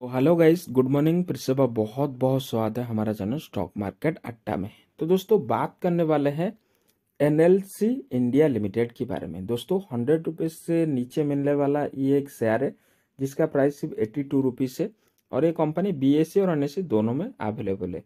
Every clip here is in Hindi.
तो हेलो गाइस गुड मॉर्निंग फिर से बहुत बहुत स्वागत है हमारा चैनल स्टॉक मार्केट अट्टा में तो दोस्तों बात करने वाले हैं एनएलसी इंडिया लिमिटेड के बारे में दोस्तों हंड्रेड रुपीज़ से नीचे मिलने वाला ये एक शेयर है जिसका प्राइस सिर्फ एट्टी टू रुपीज़ है और ये कंपनी बी एस सी और एन सी दोनों में अवेलेबल है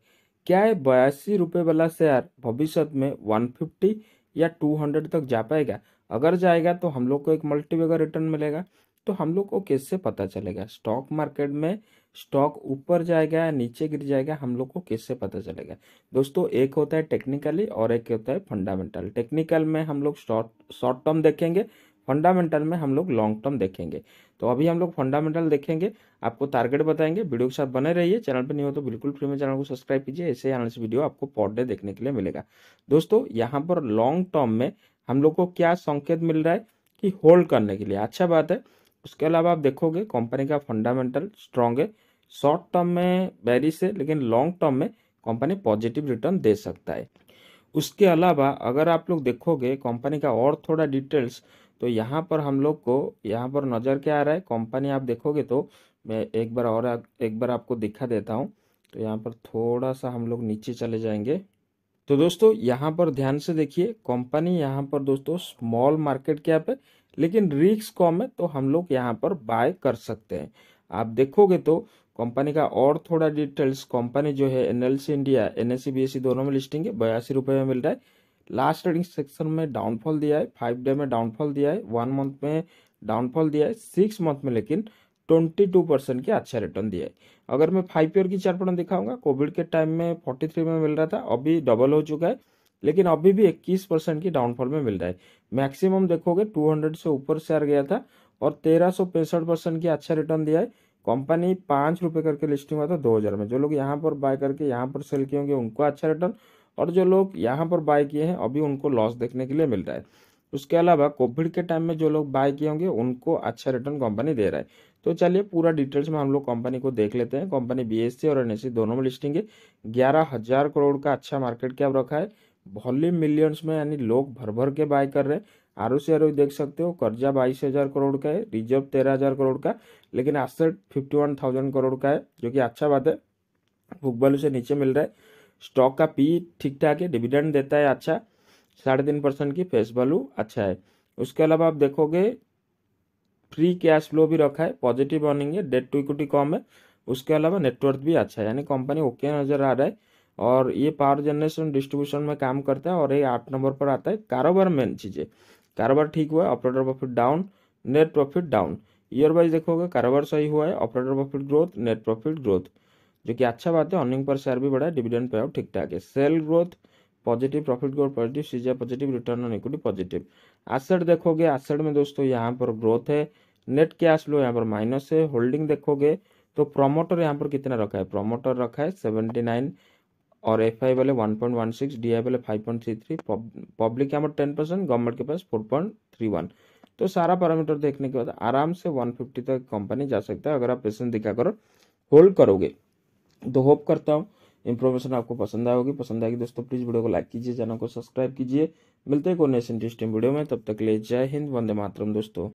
क्या ये बयासी रुपये वाला शेयर भविष्य में वन फिफ्टी या टू हंड्रेड तक जा पाएगा अगर जाएगा तो हम लोग को एक मल्टीवेगर रिटर्न मिलेगा तो हम लोग को कैसे पता चलेगा स्टॉक मार्केट में स्टॉक ऊपर जाएगा या नीचे गिर जाएगा हम लोग को कैसे पता चलेगा दोस्तों एक होता है टेक्निकली और एक होता है फंडामेंटल टेक्निकल में हम लोग शॉर्ट शॉर्ट टर्म देखेंगे फंडामेंटल में हम लोग लॉन्ग टर्म देखेंगे तो अभी हम लोग फंडामेंटल देखेंगे आपको टारगेट बताएंगे वीडियो के साथ बने रहिए चैनल पर नहीं हो तो बिल्कुल फ्री में चैनल को सब्सक्राइब कीजिए ऐसे ही से वीडियो आपको पर डे देखने के लिए मिलेगा दोस्तों यहाँ पर लॉन्ग टर्म में हम लोग को क्या संकेत मिल रहा है कि होल्ड करने के लिए अच्छा बात है उसके अलावा आप देखोगे कंपनी का फंडामेंटल स्ट्रांग है शॉर्ट टर्म में बैरिस है लेकिन लॉन्ग टर्म में कंपनी पॉजिटिव रिटर्न दे सकता है उसके अलावा अगर आप लोग देखोगे कंपनी का और थोड़ा डिटेल्स तो यहाँ पर हम लोग को यहाँ पर नज़र क्या आ रहा है कंपनी आप देखोगे तो मैं एक बार और एक बार आपको दिखा देता हूँ तो यहाँ पर थोड़ा सा हम लोग नीचे चले जाएंगे तो दोस्तों यहाँ पर ध्यान से देखिए कंपनी यहाँ पर दोस्तों स्मॉल मार्केट कैप है लेकिन रिक्स कम है तो हम लोग यहाँ पर बाय कर सकते हैं आप देखोगे तो कंपनी का और थोड़ा डिटेल्स कंपनी जो है एन इंडिया एन एस दोनों में लिस्टिंग है बयासी रुपये में मिल रहा है लास्ट ट्रेडिंग सेक्शन में डाउनफॉल दिया है फाइव डे में डाउनफॉल दिया है वन मंथ में डाउनफॉल दिया है सिक्स मंथ में लेकिन ट्वेंटी टू परसेंट की अच्छा रिटर्न दिया है अगर मैं फाइव ईयर की चार्ट दिखाऊंगा कोविड के टाइम में फोर्टी थ्री में मिल रहा था अभी डबल हो चुका है लेकिन अभी भी 21 परसेंट की डाउनफॉल में मिल रहा है मैक्सिमम देखोगे 200 से ऊपर शेयर गया था और तेरह परसेंट की अच्छा रिटर्न दिया है कंपनी पाँच रुपये करके लिस्टिंग हुआ था दो हज़ार में जो लोग यहाँ पर बाय करके यहाँ पर सेल किए होंगे उनको अच्छा रिटर्न और जो लोग यहाँ पर बाय किए हैं अभी उनको लॉस देखने के लिए मिल रहा है उसके अलावा कोविड के टाइम में जो लोग बाय किए होंगे उनको अच्छा रिटर्न कंपनी दे रहा है तो चलिए पूरा डिटेल्स में हम लोग कंपनी को देख लेते हैं कंपनी बी e और एन e दोनों में लिस्टिंग है ग्यारह हज़ार करोड़ का अच्छा मार्केट कैप रखा है वॉल्यूम मिलियंस में यानी लोग भर भर के बाय कर रहे हैं आरो से आरो आर ओ देख सकते हो कर्जा बाईस हज़ार करोड़ का है रिजर्व तेरह हज़ार करोड़ का लेकिन asset fifty one thousand crore का है जो कि अच्छा बात है बुक वैल्यू से नीचे मिल रहा है स्टॉक का पी ठीक ठाक है डिविडेंड देता है अच्छा साढ़े तीन परसेंट की फेस वैल्यू अच्छा है उसके अलावा आप देखोगे फ्री कैश फ्लो भी रखा है पॉजिटिव अर्निंग है डेट टू इक्विटी कम है उसके अलावा नेटवर्थ भी अच्छा है यानी कंपनी ओके नज़र आ रहा है और ये पावर जनरेशन डिस्ट्रीब्यूशन में काम करता है और ये आठ नंबर पर आता है कारोबार मेन चीज़ें कारोबार ठीक हुआ है operator profit down net profit down year wise देखोगे कारोबार सही हुआ है operator profit growth net profit growth जो कि अच्छा बात है अर्निंग पर शेयर भी बढ़ा है डिविडेंड पे आउट ठीक ठाक है sale growth positive profit growth positive सीजा positive return on equity positive asset देखोगे एसेट में दोस्तों यहाँ पर ग्रोथ है नेट कैश फ्लो यहाँ पर माइनस है होल्डिंग देखोगे तो प्रोमोटर यहाँ पर कितना रखा है प्रोमोटर रखा है सेवेंटी नाइन और एफ आई वाले one point one six D I वाले five point three three public के अमाउंट टेन परसेंट गवर्नमेंट के पास फोर पॉइंट थ्री वन तो सारा पैरामीटर देखने के बाद आराम से वन फिफ्टी तक कंपनी जा सकता है अगर आप दिखा दिखाकर होल्ड करोगे तो होप करता हूँ इन्फॉर्मेशन आपको पसंद आएगी पसंद आएगी दोस्तों प्लीज़ वीडियो को लाइक कीजिए चैनल को सब्सक्राइब कीजिए मिलते हैं कोई नेक्स्ट इंटरेस्टिंग वीडियो में तब तक ले जय हिंद वंदे मातरम दोस्तों